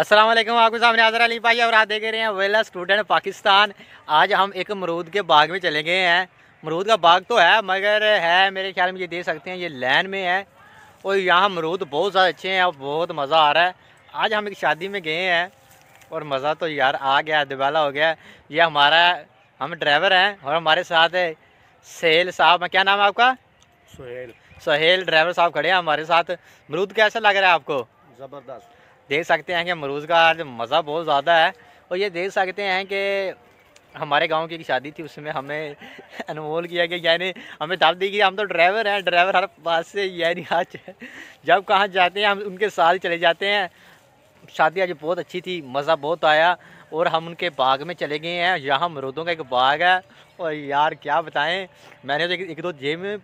अस्सलाम वालेकुम आपके सामने आजर अली भाई और आप देख रहे हैं वेला स्टूडेंट पाकिस्तान आज हम एक मरूद के बाग में चले गए हैं मरूद का बाग तो है मगर है मेरे ख्याल में ये देख सकते हैं ये लैन में है और यहाँ मरूद बहुत ज़्यादा अच्छे हैं और बहुत मज़ा आ रहा है आज हम एक शादी में गए हैं और मज़ा तो यार आ गया दिवाला हो गया ये हमारा हम ड्राइवर हैं और हमारे साथ सहेल साहब क्या नाम है आपका सहेल सहेल ड्राइवर साहब खड़े हैं हमारे साथ मरूद कैसा लग रहा है आपको ज़बरदस्त देख सकते हैं कि मरूज़ का आज मज़ा बहुत ज़्यादा है और ये देख सकते हैं कि हमारे गांव की एक शादी थी उसमें हमें अनमोल किया गया यानी हमें दाप दी गई हम तो ड्राइवर हैं ड्राइवर हर पास से यानी आज जब कहाँ जाते हैं हम उनके साथ चले जाते हैं शादी आज बहुत अच्छी थी मज़ा बहुत आया और हम उनके बाग में चले गए हैं यहाँ मरूदों का एक बाग है और यार क्या बताएं मैंने तो एक, एक दो जेब में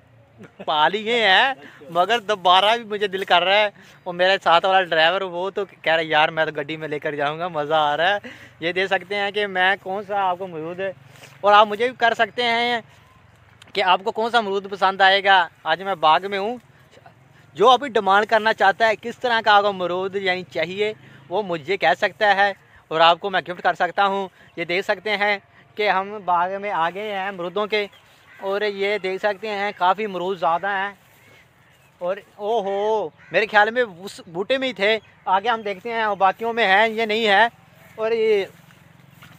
पाली गए हैं मगर दोबारा भी मुझे दिल कर रहा है और मेरे साथ वाला ड्राइवर वो तो कह रहा है यार मैं तो गड्डी में लेकर जाऊंगा मज़ा आ रहा है ये दे सकते हैं कि मैं कौन सा आपको मरूद है और आप मुझे भी कर सकते हैं कि आपको कौन सा अमरूद पसंद आएगा आज मैं बाग में हूँ जो अभी डिमांड करना चाहता है किस तरह का आपको अमरूद यानी चाहिए वो मुझे कह सकता है और आपको मैं गिफ्ट कर सकता हूँ ये देख सकते हैं कि हम बाग में आ गए हैं अमरूदों के और ये देख सकते हैं काफ़ी मरूज ज़्यादा हैं और ओ हो मेरे ख्याल में उस बूटे में ही थे आगे हम देखते हैं और बाकियों में हैं ये नहीं है और ये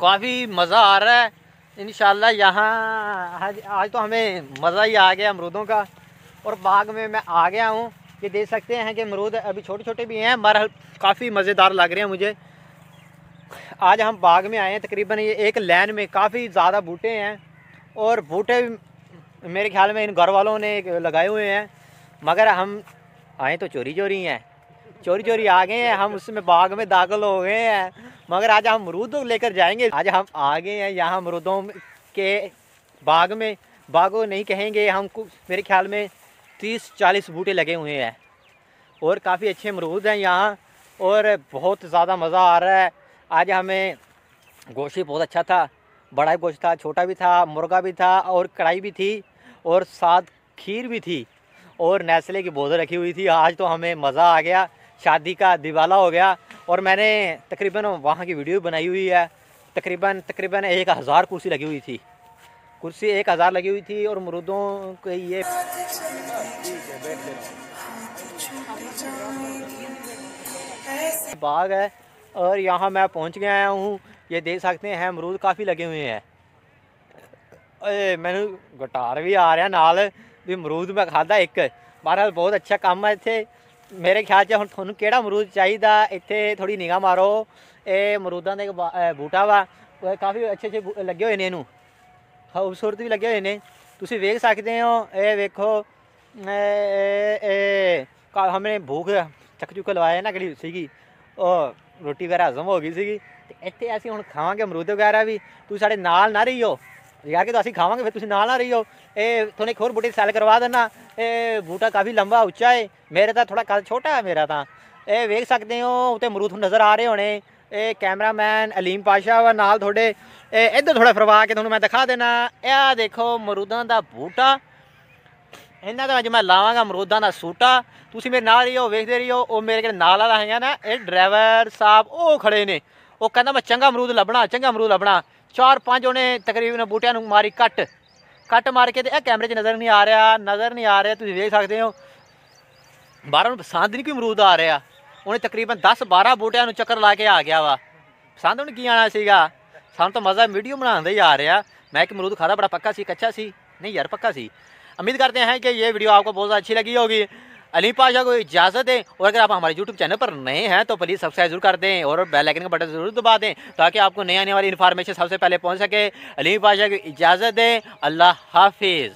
काफ़ी मज़ा आ रहा है इन यहाँ आज तो हमें मज़ा ही आ गया अमरूदों का और बाग में मैं आ गया हूँ ये देख सकते हैं कि अमरूद अभी छोटे छोटे भी हैं मर काफ़ी मज़ेदार लग रहे हैं मुझे आज हम बाग में आए हैं तकरीबन ये एक लैन में काफ़ी ज़्यादा बूटे हैं और बूटे मेरे ख्याल में इन घर वालों ने लगाए हुए हैं मगर हम आए तो चोरी चोरी हैं चोरी चोरी आ गए हैं हम उसमें बाग में दाखिल हो गए हैं मगर आज हम अमरूद लेकर जाएंगे आज हम आ गए हैं यहाँ अमरूदों के बाग में बागों नहीं कहेंगे हम मेरे ख्याल में तीस चालीस बूटे लगे हुए हैं और काफ़ी अच्छे अमरूद हैं यहाँ और बहुत ज़्यादा मज़ा आ रहा है आज हमें गोश्त बहुत अच्छा था बड़ा गोश्त था छोटा भी था मुर्गा भी था और कढ़ाई भी थी और साथ खीर भी थी और नेस्ले की बोतल रखी हुई थी आज तो हमें मज़ा आ गया शादी का दिवाला हो गया और मैंने तकरीबन वहाँ की वीडियो बनाई हुई है तकरीबन तकरीबन एक हज़ार कुर्सी लगी हुई थी कुर्सी एक हज़ार लगी हुई थी और मरूदों के ये बाग है और यहाँ मैं पहुँच गया हूँ ये देख सकते हैं अमरूद काफ़ी लगे हुए हैं ਓਏ ਮੈਨੂੰ ਗਟਾਰ ਵੀ ਆ ਰਿਹਾ ਨਾਲ ਵੀ ਅਮਰੂਦ ਮੈਂ ਖਾਦਾ ਇੱਕ ਬਹਰਹਾਲ ਬਹੁਤ ਅੱਛਾ ਕੰਮ ਹੈ ਇੱਥੇ ਮੇਰੇ ਖਿਆਲ 'ਚ ਹੁਣ ਤੁਹਾਨੂੰ ਕਿਹੜਾ ਅਮਰੂਦ ਚਾਹੀਦਾ ਇੱਥੇ ਥੋੜੀ ਨਿਗਾਹ ਮਾਰੋ ਇਹ ਅਮਰੂਦਾਂ ਦੇ ਬੂਟਾ ਵਾ ਕਾਫੀ ਅੱਛੇ ਅੱਛੇ ਲੱਗੇ ਹੋਏ ਨੇ ਇਹਨੂੰ ਖੂਬਸੂਰਤ ਵੀ ਲੱਗੇ ਹੋਏ ਨੇ ਤੁਸੀਂ ਵੇਖ ਸਕਦੇ ਹੋ ਇਹ ਵੇਖੋ ਇਹ ਹਮਨੇ ਭੂਖ ਚੱਕ ਚੁੱਕ ਲਵਾਇਆ ਨਾ ਕਿਹੜੀ ਸੀਗੀ ਉਹ ਰੋਟੀ ਵਗੈਰਾ ਹਜ਼ਮ ਹੋ ਗਈ ਸੀਗੀ ਤੇ ਇੱਥੇ ਅਸੀਂ ਹੁਣ ਖਾਵਾਂਗੇ ਅਮਰੂਦ ਵਗੈਰਾ ਵੀ ਤੁਸੀਂ ਸਾਡੇ ਨਾਲ ਨਾ ਰਹੀਓ ਯਾਰ ਕਿ ਤਾਂ ਅਸੀਂ ਖਾਵਾਂਗੇ ਫਿਰ ਤੁਸੀਂ ਨਾਲ ਨਾ ਰਹੀਓ ਇਹ ਤੁਹਾਨੂੰ ਇੱਕ ਹੋਰ ਬੂਟੇ ਸੈਲ ਕਰਵਾ ਦੇਣਾ ਇਹ ਬੂਟਾ ਕਾਫੀ ਲੰਬਾ ਉੱਚਾ ਹੈ ਮੇਰੇ ਤਾਂ ਥੋੜਾ ਕੱਦ ਛੋਟਾ ਹੈ ਮੇਰਾ ਤਾਂ ਇਹ ਵੇਖ ਸਕਦੇ ਹੋ ਉਤੇ ਮਰੂਦ ਨਜ਼ਰ ਆ ਰਹੇ ਹੋਣੇ ਇਹ ਕੈਮਰਾਮੈਨ ਅਲੀਮ ਪਾਸ਼ਾ ਵਾ ਨਾਲ ਤੁਹਾਡੇ ਇਹ ਇੱਧਰ ਥੋੜਾ ਫਰਵਾ ਕੇ ਤੁਹਾਨੂੰ ਮੈਂ ਦਿਖਾ ਦੇਣਾ ਇਹ ਦੇਖੋ ਮਰੂਦਾਂ ਦਾ ਬੂਟਾ ਇਹਨਾਂ ਦਾ ਅੱਜ ਮੈਂ ਲਾਵਾਂਗਾ ਮਰੂਦਾਂ ਦਾ ਸੂਟਾ ਤੁਸੀਂ ਮੇਰੇ ਨਾਲ ਹੀ ਹੋ ਵੇਖਦੇ ਰਹੀਓ ਉਹ ਮੇਰੇ ਨਾਲ ਆ ਰਹੇ ਨਾ ਇਹ ਡਰਾਈਵਰ ਸਾਹਿਬ ਉਹ ਖੜੇ ਨੇ ਉਹ ਕਹਿੰਦਾ ਮੈਂ ਚੰਗਾ ਅਮਰੂਦ ਲੱਭਣਾ ਚੰਗਾ ਅਮਰੂਦ ਲੱਭਣਾ ਚਾਰ ਪੰਜ ਉਹਨੇ ਤਕਰੀਬਨ ਬੂਟਿਆਂ ਨੂੰ ਮਾਰੀ ਕੱਟ ਕੱਟ ਮਾਰ ਕੇ ਤੇ ਇਹ ਕੈਮਰੇ 'ਚ ਨਜ਼ਰ ਨਹੀਂ ਆ ਰਿਹਾ ਨਜ਼ਰ ਨਹੀਂ ਆ ਰਿਹਾ ਤੁਸੀਂ ਦੇਖ ਸਕਦੇ ਹੋ ਬਾਹਰੋਂ ਨੂੰ ਪਸੰਦ ਨਹੀਂ ਕੋਈ ਅਮਰੂਦ ਆ ਰਿਹਾ ਉਹਨੇ ਤਕਰੀਬਨ 10 12 ਬੂਟਿਆਂ ਨੂੰ ਚੱਕਰ ਲਾ ਕੇ ਆ ਗਿਆ ਵਾ ਪਸੰਦ ਉਹਨੂੰ ਕੀ ਆਣਾ ਸੀਗਾ ਸਾਨੂੰ ਤਾਂ ਮਜ਼ਾ ਵੀਡੀਓ ਬਣਾਉਣ ਦਾ ਹੀ ਆ ਰਿਹਾ ਮੈਂ ਇੱਕ ਅਮਰੂਦ ਖਾਦਾ ਬੜਾ ਪੱਕਾ ਸੀ ਕੱਚਾ ਸੀ ਨਹੀਂ ਯਾਰ ਪੱਕਾ ਸੀ ਉਮੀਦ ਕਰਦੇ ਹਾਂ ਕਿ ਇਹ ਵੀਡੀਓ ਆਪਕੋ ਬਹੁਤ ਅੱਛੀ ਲੱਗੀ ਹੋਗੀ अली पाशा को इजाज़त दें और अगर आप हमारे यूट्यूब चैनल पर नए हैं तो प्लीज़ सब्सक्राइब जरूर कर दें और बेल आइकन का बटन ज़रूर दबा दें ताकि आपको नई आने वाली इन्फॉर्मेशन सबसे पहले पहुँच सके अली पाशा को इजाज़त दें अल्लाह हाफिज़